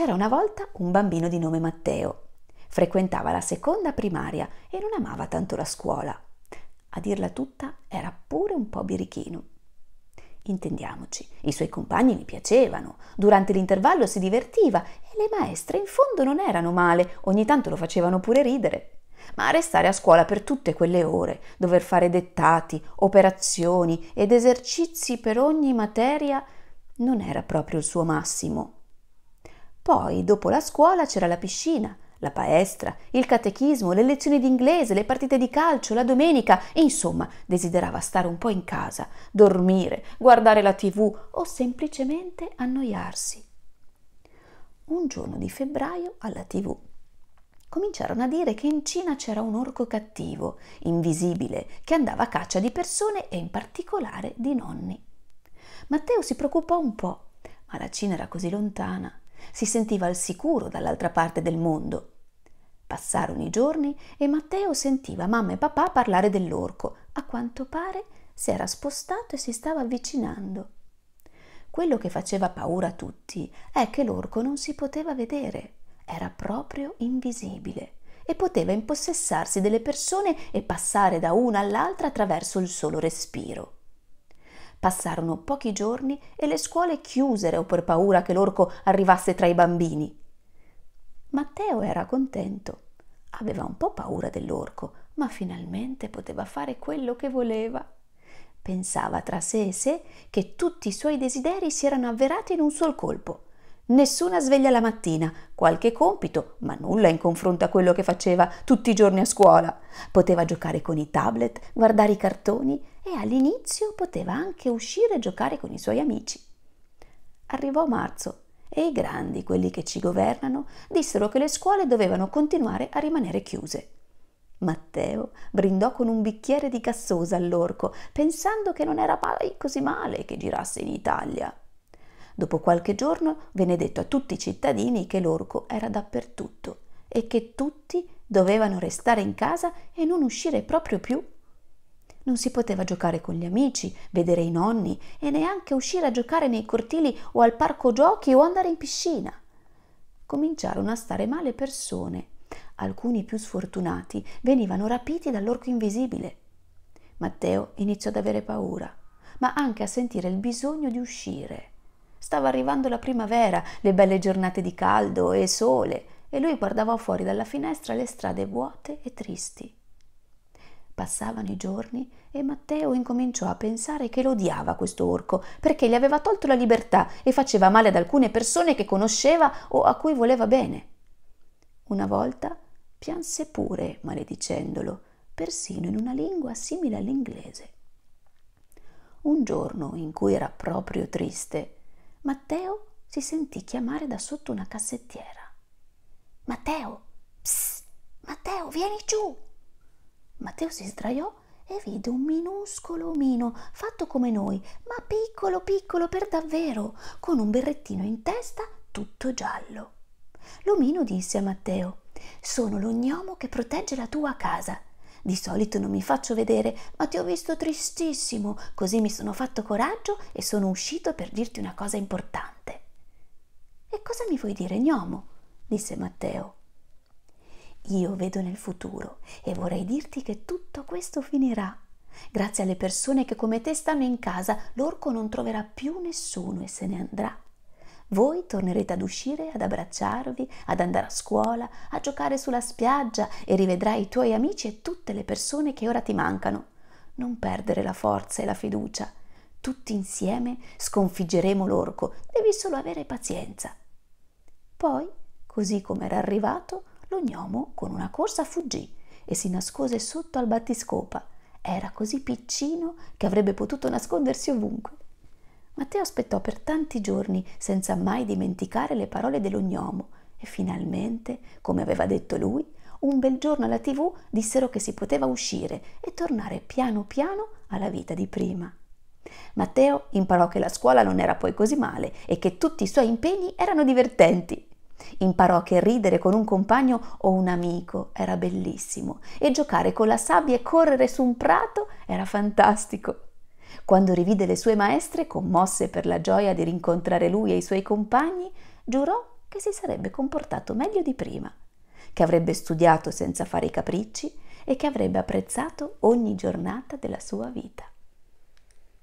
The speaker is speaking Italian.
C'era una volta un bambino di nome Matteo. Frequentava la seconda primaria e non amava tanto la scuola. A dirla tutta era pure un po' birichino. Intendiamoci, i suoi compagni gli piacevano, durante l'intervallo si divertiva e le maestre in fondo non erano male, ogni tanto lo facevano pure ridere. Ma restare a scuola per tutte quelle ore, dover fare dettati, operazioni ed esercizi per ogni materia, non era proprio il suo massimo. Poi, dopo la scuola, c'era la piscina, la palestra, il catechismo, le lezioni di inglese, le partite di calcio, la domenica, insomma, desiderava stare un po' in casa, dormire, guardare la tv o semplicemente annoiarsi. Un giorno di febbraio alla tv cominciarono a dire che in Cina c'era un orco cattivo, invisibile, che andava a caccia di persone e in particolare di nonni. Matteo si preoccupò un po', ma la Cina era così lontana si sentiva al sicuro dall'altra parte del mondo. Passarono i giorni e Matteo sentiva mamma e papà parlare dell'orco. A quanto pare si era spostato e si stava avvicinando. Quello che faceva paura a tutti è che l'orco non si poteva vedere, era proprio invisibile e poteva impossessarsi delle persone e passare da una all'altra attraverso il solo respiro. Passarono pochi giorni e le scuole chiusero per paura che l'orco arrivasse tra i bambini. Matteo era contento. Aveva un po' paura dell'orco, ma finalmente poteva fare quello che voleva. Pensava tra sé e sé che tutti i suoi desideri si erano avverati in un sol colpo Nessuna sveglia la mattina, qualche compito, ma nulla in confronto a quello che faceva tutti i giorni a scuola. Poteva giocare con i tablet, guardare i cartoni e all'inizio poteva anche uscire e giocare con i suoi amici. Arrivò marzo e i grandi, quelli che ci governano, dissero che le scuole dovevano continuare a rimanere chiuse. Matteo brindò con un bicchiere di cassosa all'orco, pensando che non era mai così male che girasse in Italia. Dopo qualche giorno venne detto a tutti i cittadini che l'orco era dappertutto e che tutti dovevano restare in casa e non uscire proprio più. Non si poteva giocare con gli amici, vedere i nonni e neanche uscire a giocare nei cortili o al parco giochi o andare in piscina. Cominciarono a stare male persone. Alcuni più sfortunati venivano rapiti dall'orco invisibile. Matteo iniziò ad avere paura, ma anche a sentire il bisogno di uscire. Stava arrivando la primavera, le belle giornate di caldo e sole, e lui guardava fuori dalla finestra le strade vuote e tristi. Passavano i giorni e Matteo incominciò a pensare che lo odiava questo orco, perché gli aveva tolto la libertà e faceva male ad alcune persone che conosceva o a cui voleva bene. Una volta pianse pure, maledicendolo, persino in una lingua simile all'inglese. Un giorno in cui era proprio triste, Matteo si sentì chiamare da sotto una cassettiera. Matteo! Psst! Matteo, vieni giù! Matteo si sdraiò e vide un minuscolo omino fatto come noi, ma piccolo piccolo per davvero, con un berrettino in testa tutto giallo. L'omino disse a Matteo: Sono l'ognomo che protegge la tua casa. Di solito non mi faccio vedere, ma ti ho visto tristissimo, così mi sono fatto coraggio e sono uscito per dirti una cosa importante. E cosa mi vuoi dire, gnomo? disse Matteo. Io vedo nel futuro e vorrei dirti che tutto questo finirà. Grazie alle persone che come te stanno in casa, l'orco non troverà più nessuno e se ne andrà. Voi tornerete ad uscire, ad abbracciarvi, ad andare a scuola, a giocare sulla spiaggia e rivedrai i tuoi amici e tutte le persone che ora ti mancano. Non perdere la forza e la fiducia. Tutti insieme sconfiggeremo l'orco, devi solo avere pazienza. Poi, così come era arrivato, lo gnomo con una corsa fuggì e si nascose sotto al battiscopa. Era così piccino che avrebbe potuto nascondersi ovunque. Matteo aspettò per tanti giorni senza mai dimenticare le parole dell'ognomo e finalmente, come aveva detto lui, un bel giorno alla tv dissero che si poteva uscire e tornare piano piano alla vita di prima. Matteo imparò che la scuola non era poi così male e che tutti i suoi impegni erano divertenti. Imparò che ridere con un compagno o un amico era bellissimo e giocare con la sabbia e correre su un prato era fantastico. Quando rivide le sue maestre, commosse per la gioia di rincontrare lui e i suoi compagni, giurò che si sarebbe comportato meglio di prima, che avrebbe studiato senza fare i capricci e che avrebbe apprezzato ogni giornata della sua vita.